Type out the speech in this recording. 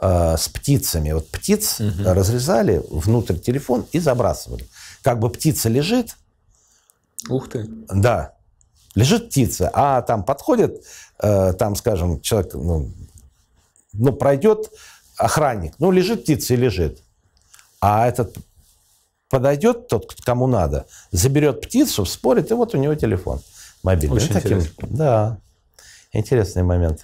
Э, с птицами. Вот птиц угу. разрезали внутрь телефон и забрасывали. Как бы птица лежит. Ух ты. Да. Лежит птица, а там подходит, э, там, скажем, человек, ну, ну, пройдет охранник, ну, лежит птица и лежит. А этот подойдет тот, кому надо, заберет птицу, вспорит, и вот у него телефон мобильный. Очень таким, интересно. Да, интересные моменты.